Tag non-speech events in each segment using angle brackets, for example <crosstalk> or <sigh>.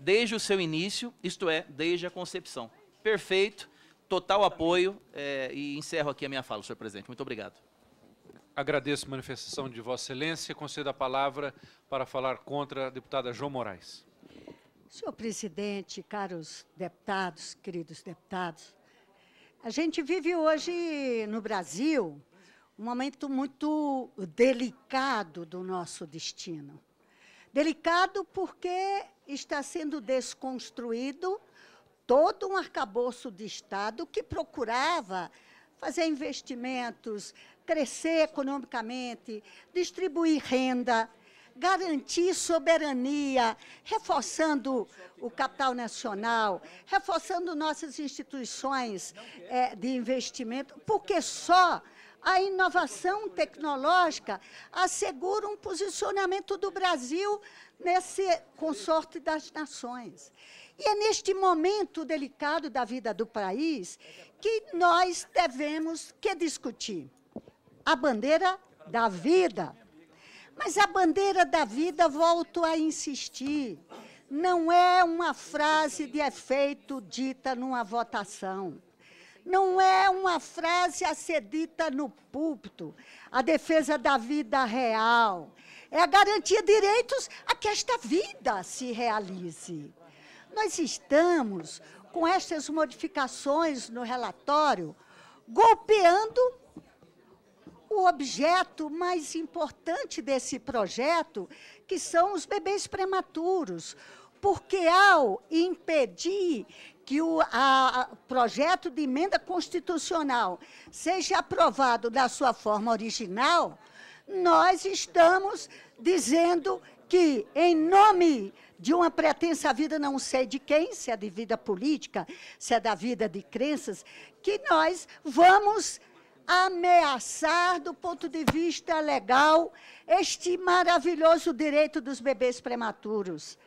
desde o seu início, isto é, desde a concepção. Perfeito, total apoio é, e encerro aqui a minha fala, senhor presidente. Muito obrigado. Agradeço a manifestação de Vossa Excelência. Concedo a palavra para falar contra a deputada João Moraes. Senhor presidente, caros deputados, queridos deputados, a gente vive hoje no Brasil um momento muito delicado do nosso destino. Delicado porque está sendo desconstruído todo um arcabouço de Estado que procurava fazer investimentos, crescer economicamente, distribuir renda, garantir soberania, reforçando o capital nacional, reforçando nossas instituições é, de investimento, porque só a inovação tecnológica assegura um posicionamento do Brasil nesse consórcio das nações. E é neste momento delicado da vida do país que nós devemos que discutir a bandeira da vida. Mas a bandeira da vida, volto a insistir, não é uma frase de efeito dita numa votação não é uma frase a ser dita no púlpito. A defesa da vida real é a garantia de direitos a que esta vida se realize. Nós estamos, com estas modificações no relatório, golpeando o objeto mais importante desse projeto, que são os bebês prematuros, porque ao impedir que o a, a projeto de emenda constitucional seja aprovado da sua forma original, nós estamos dizendo que, em nome de uma pretensa vida, não sei de quem, se é de vida política, se é da vida de crenças, que nós vamos ameaçar, do ponto de vista legal, este maravilhoso direito dos bebês prematuros.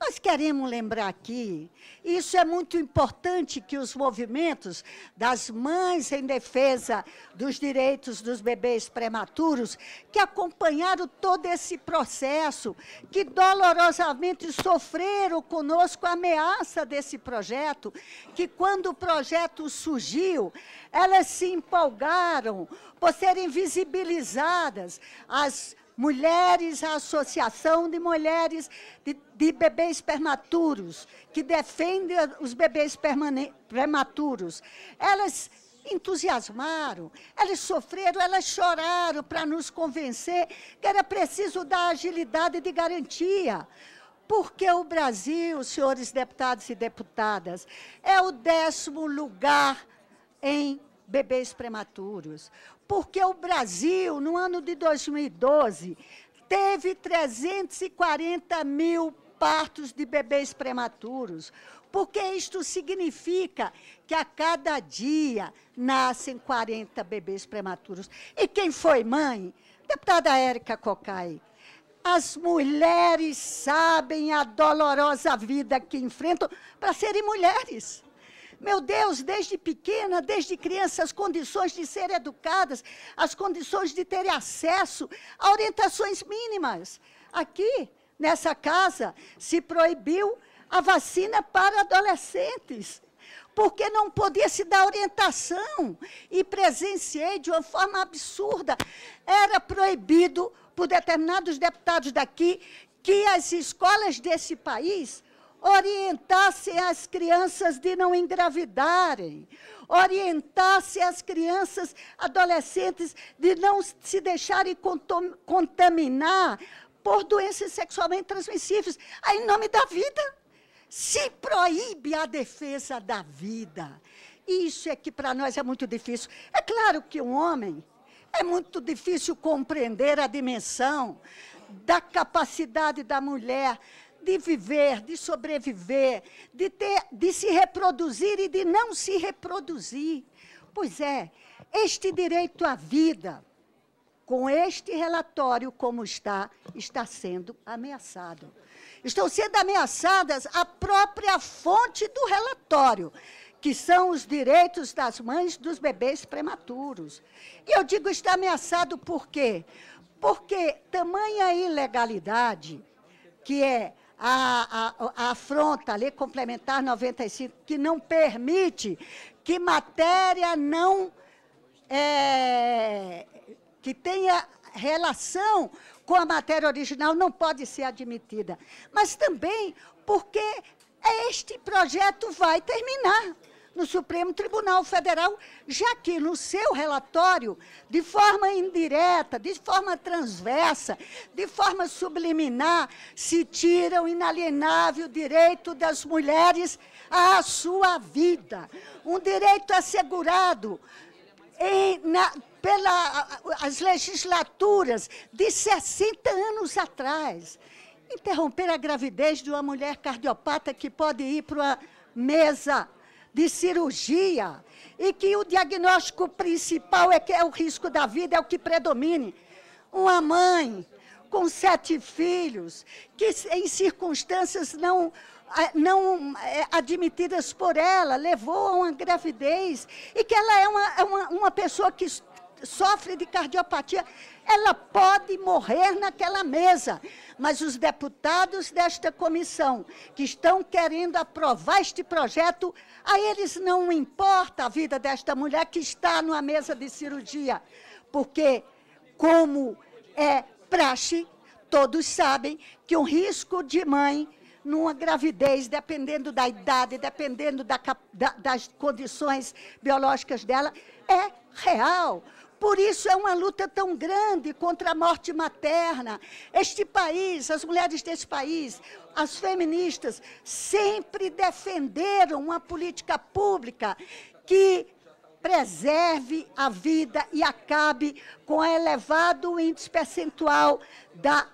Nós queremos lembrar aqui, isso é muito importante que os movimentos das mães em defesa dos direitos dos bebês prematuros, que acompanharam todo esse processo, que dolorosamente sofreram conosco a ameaça desse projeto, que quando o projeto surgiu, elas se empolgaram por serem visibilizadas as Mulheres, a Associação de Mulheres de, de Bebês Prematuros, que defende os bebês prematuros. Elas entusiasmaram, elas sofreram, elas choraram para nos convencer que era preciso dar agilidade de garantia. Porque o Brasil, senhores deputados e deputadas, é o décimo lugar em bebês prematuros porque o Brasil, no ano de 2012, teve 340 mil partos de bebês prematuros, porque isto significa que a cada dia nascem 40 bebês prematuros. E quem foi mãe? Deputada Érica Cocai. As mulheres sabem a dolorosa vida que enfrentam para serem mulheres. Meu Deus, desde pequena, desde criança, as condições de ser educadas, as condições de terem acesso a orientações mínimas. Aqui, nessa casa, se proibiu a vacina para adolescentes, porque não podia se dar orientação. E presenciei de uma forma absurda. Era proibido por determinados deputados daqui que as escolas desse país orientasse as crianças de não engravidarem, orientasse as crianças, adolescentes, de não se deixarem contaminar por doenças sexualmente transmissíveis. Aí, em nome da vida, se proíbe a defesa da vida. Isso é que para nós é muito difícil. É claro que um homem é muito difícil compreender a dimensão da capacidade da mulher de viver, de sobreviver, de, ter, de se reproduzir e de não se reproduzir. Pois é, este direito à vida, com este relatório como está, está sendo ameaçado. Estão sendo ameaçadas a própria fonte do relatório, que são os direitos das mães dos bebês prematuros. E eu digo está ameaçado por quê? Porque tamanha ilegalidade, que é a, a, a afronta ali complementar 95, que não permite que matéria não. É, que tenha relação com a matéria original não pode ser admitida. Mas também porque este projeto vai terminar no Supremo Tribunal Federal, já que no seu relatório, de forma indireta, de forma transversa, de forma subliminar, se tira o inalienável direito das mulheres à sua vida. Um direito assegurado em, na, pelas legislaturas de 60 anos atrás. Interromper a gravidez de uma mulher cardiopata que pode ir para a mesa de cirurgia, e que o diagnóstico principal é que é o risco da vida, é o que predomine. Uma mãe com sete filhos, que em circunstâncias não, não é, admitidas por ela, levou a uma gravidez, e que ela é uma, é uma, uma pessoa que sofre de cardiopatia, ela pode morrer naquela mesa. Mas os deputados desta comissão que estão querendo aprovar este projeto, a eles não importa a vida desta mulher que está numa mesa de cirurgia, porque como é praxe, todos sabem que o risco de mãe numa gravidez, dependendo da idade, dependendo da, da, das condições biológicas dela, é real. Por isso é uma luta tão grande contra a morte materna. Este país, as mulheres deste país, as feministas, sempre defenderam uma política pública que preserve a vida e acabe com o elevado índice percentual da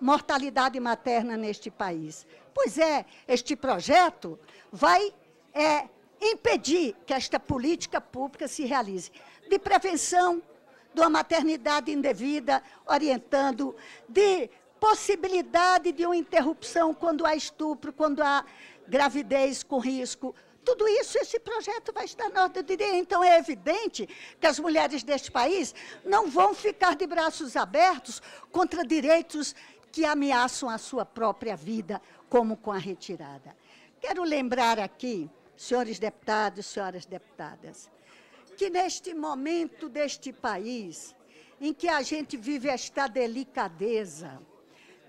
mortalidade materna neste país. Pois é, este projeto vai é, impedir que esta política pública se realize de prevenção de uma maternidade indevida, orientando, de possibilidade de uma interrupção quando há estupro, quando há gravidez com risco. Tudo isso, esse projeto vai estar na ordem do dia. Então, é evidente que as mulheres deste país não vão ficar de braços abertos contra direitos que ameaçam a sua própria vida, como com a retirada. Quero lembrar aqui, senhores deputados, senhoras deputadas, que neste momento deste país, em que a gente vive esta delicadeza,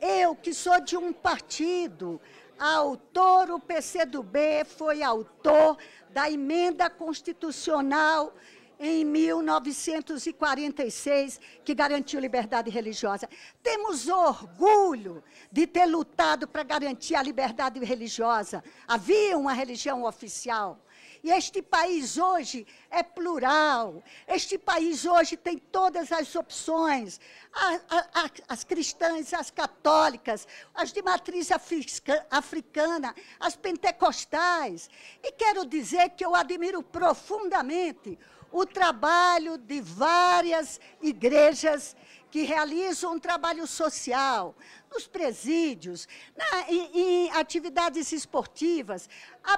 eu que sou de um partido, autor, o PCdoB foi autor da emenda constitucional em 1946, que garantiu liberdade religiosa. Temos orgulho de ter lutado para garantir a liberdade religiosa. Havia uma religião oficial. E este país hoje é plural. Este país hoje tem todas as opções. A, a, a, as cristãs, as católicas, as de matriz africana, as pentecostais. E quero dizer que eu admiro profundamente o trabalho de várias igrejas que realizam um trabalho social, nos presídios, na, em, em, atividades esportivas, a,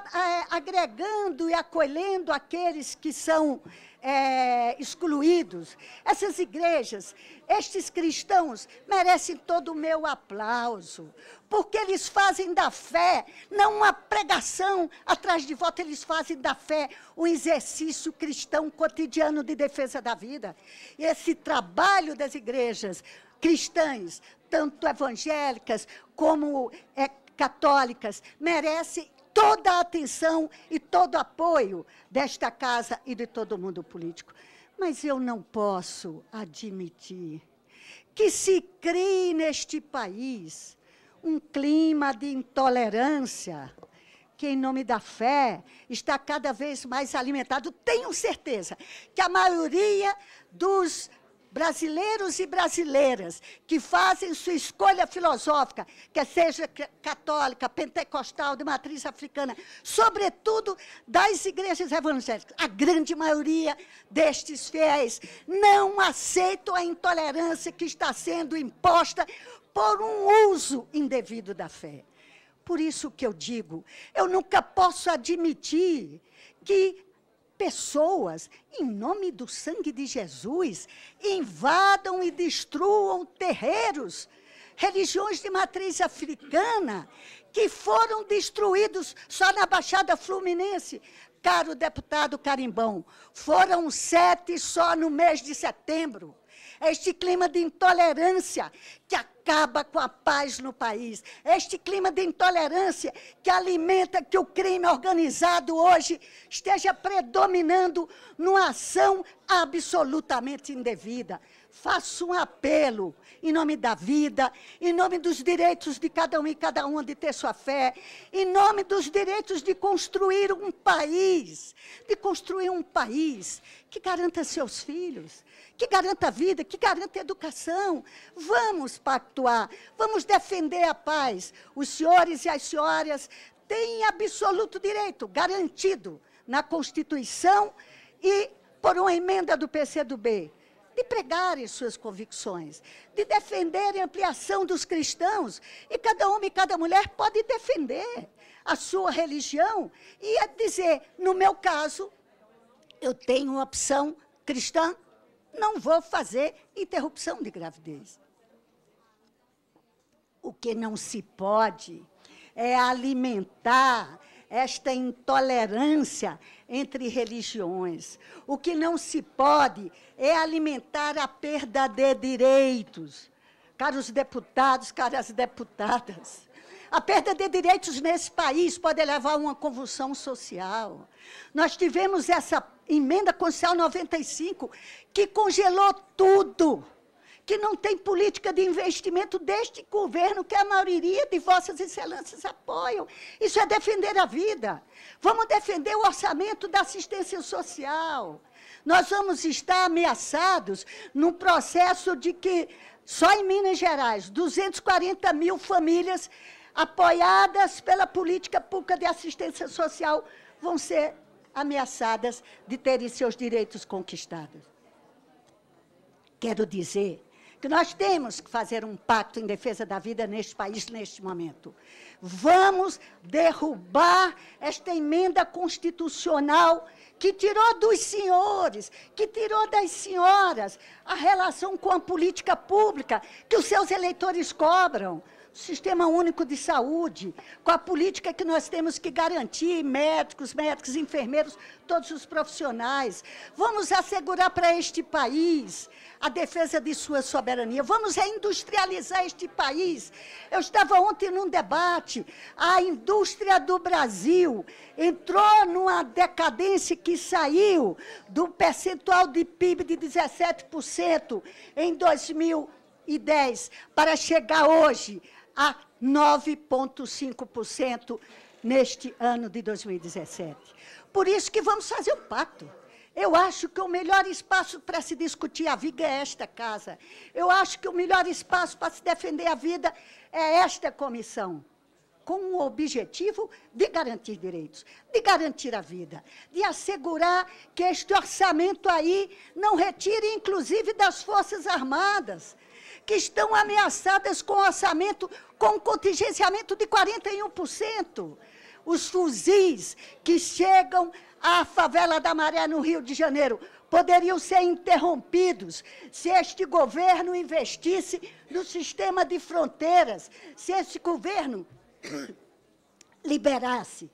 a, agregando e acolhendo aqueles que são é, excluídos. Essas igrejas, estes cristãos, merecem todo o meu aplauso, porque eles fazem da fé, não uma pregação atrás de voto, eles fazem da fé um exercício cristão cotidiano de defesa da vida. Esse trabalho das igrejas cristãs tanto evangélicas como é, católicas, merece toda a atenção e todo o apoio desta casa e de todo mundo político. Mas eu não posso admitir que se crie neste país um clima de intolerância que, em nome da fé, está cada vez mais alimentado. Tenho certeza que a maioria dos brasileiros e brasileiras que fazem sua escolha filosófica, que seja católica, pentecostal, de matriz africana, sobretudo das igrejas evangélicas. A grande maioria destes fiéis não aceitam a intolerância que está sendo imposta por um uso indevido da fé. Por isso que eu digo, eu nunca posso admitir que pessoas, em nome do sangue de Jesus, invadam e destruam terreiros, religiões de matriz africana, que foram destruídos só na Baixada Fluminense. Caro deputado Carimbão, foram sete só no mês de setembro. É este clima de intolerância que acaba com a paz no país. É este clima de intolerância que alimenta que o crime organizado hoje esteja predominando numa ação absolutamente indevida faço um apelo em nome da vida, em nome dos direitos de cada um e cada uma de ter sua fé, em nome dos direitos de construir um país, de construir um país que garanta seus filhos, que garanta a vida, que garanta a educação. Vamos pactuar, vamos defender a paz. Os senhores e as senhoras têm absoluto direito, garantido na Constituição e por uma emenda do PCdoB de pregarem suas convicções, de defenderem a ampliação dos cristãos. E cada homem e cada mulher pode defender a sua religião e dizer: no meu caso, eu tenho uma opção cristã, não vou fazer interrupção de gravidez. O que não se pode é alimentar esta intolerância entre religiões. O que não se pode é alimentar a perda de direitos. Caros deputados, caras deputadas, a perda de direitos nesse país pode levar a uma convulsão social. Nós tivemos essa emenda constitucional 95 que congelou tudo que não tem política de investimento deste governo que a maioria de vossas excelências apoiam. Isso é defender a vida. Vamos defender o orçamento da assistência social. Nós vamos estar ameaçados num processo de que, só em Minas Gerais, 240 mil famílias apoiadas pela política pública de assistência social vão ser ameaçadas de terem seus direitos conquistados. Quero dizer que nós temos que fazer um pacto em defesa da vida neste país, neste momento. Vamos derrubar esta emenda constitucional que tirou dos senhores, que tirou das senhoras a relação com a política pública que os seus eleitores cobram. Sistema Único de Saúde, com a política que nós temos que garantir médicos, médicos, enfermeiros, todos os profissionais. Vamos assegurar para este país a defesa de sua soberania. Vamos reindustrializar este país. Eu estava ontem num debate, a indústria do Brasil entrou numa decadência que saiu do percentual de PIB de 17% em 2010 para chegar hoje a 9,5% neste ano de 2017. Por isso que vamos fazer um pacto. Eu acho que o melhor espaço para se discutir a vida é esta casa. Eu acho que o melhor espaço para se defender a vida é esta comissão com o objetivo de garantir direitos, de garantir a vida, de assegurar que este orçamento aí não retire, inclusive, das Forças Armadas, que estão ameaçadas com orçamento, com contingenciamento de 41%. Os fuzis que chegam à favela da Maré, no Rio de Janeiro, poderiam ser interrompidos se este governo investisse no sistema de fronteiras, se este governo <coughs> liberasse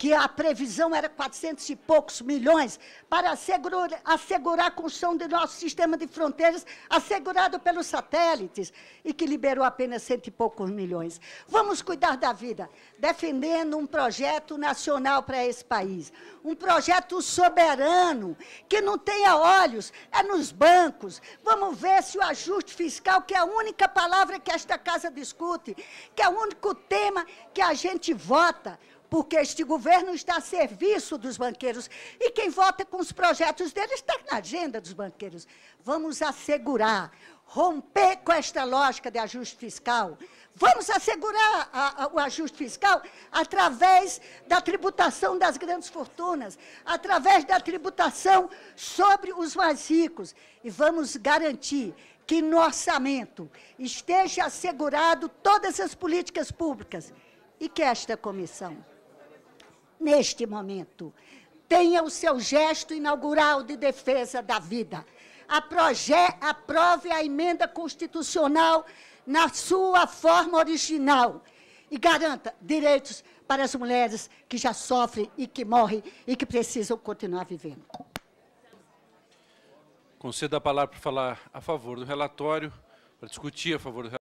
que a previsão era 400 e poucos milhões, para assegurar, assegurar a construção do nosso sistema de fronteiras assegurado pelos satélites, e que liberou apenas cento e poucos milhões. Vamos cuidar da vida, defendendo um projeto nacional para esse país, um projeto soberano, que não tenha olhos, é nos bancos. Vamos ver se o ajuste fiscal, que é a única palavra que esta casa discute, que é o único tema que a gente vota, porque este governo está a serviço dos banqueiros. E quem vota com os projetos deles está na agenda dos banqueiros. Vamos assegurar, romper com esta lógica de ajuste fiscal. Vamos assegurar a, a, o ajuste fiscal através da tributação das grandes fortunas, através da tributação sobre os mais ricos. E vamos garantir que no orçamento esteja assegurado todas as políticas públicas e que esta comissão neste momento. Tenha o seu gesto inaugural de defesa da vida. aprove a emenda constitucional na sua forma original e garanta direitos para as mulheres que já sofrem e que morrem e que precisam continuar vivendo. Concedo a palavra para falar a favor do relatório, para discutir a favor do relatório.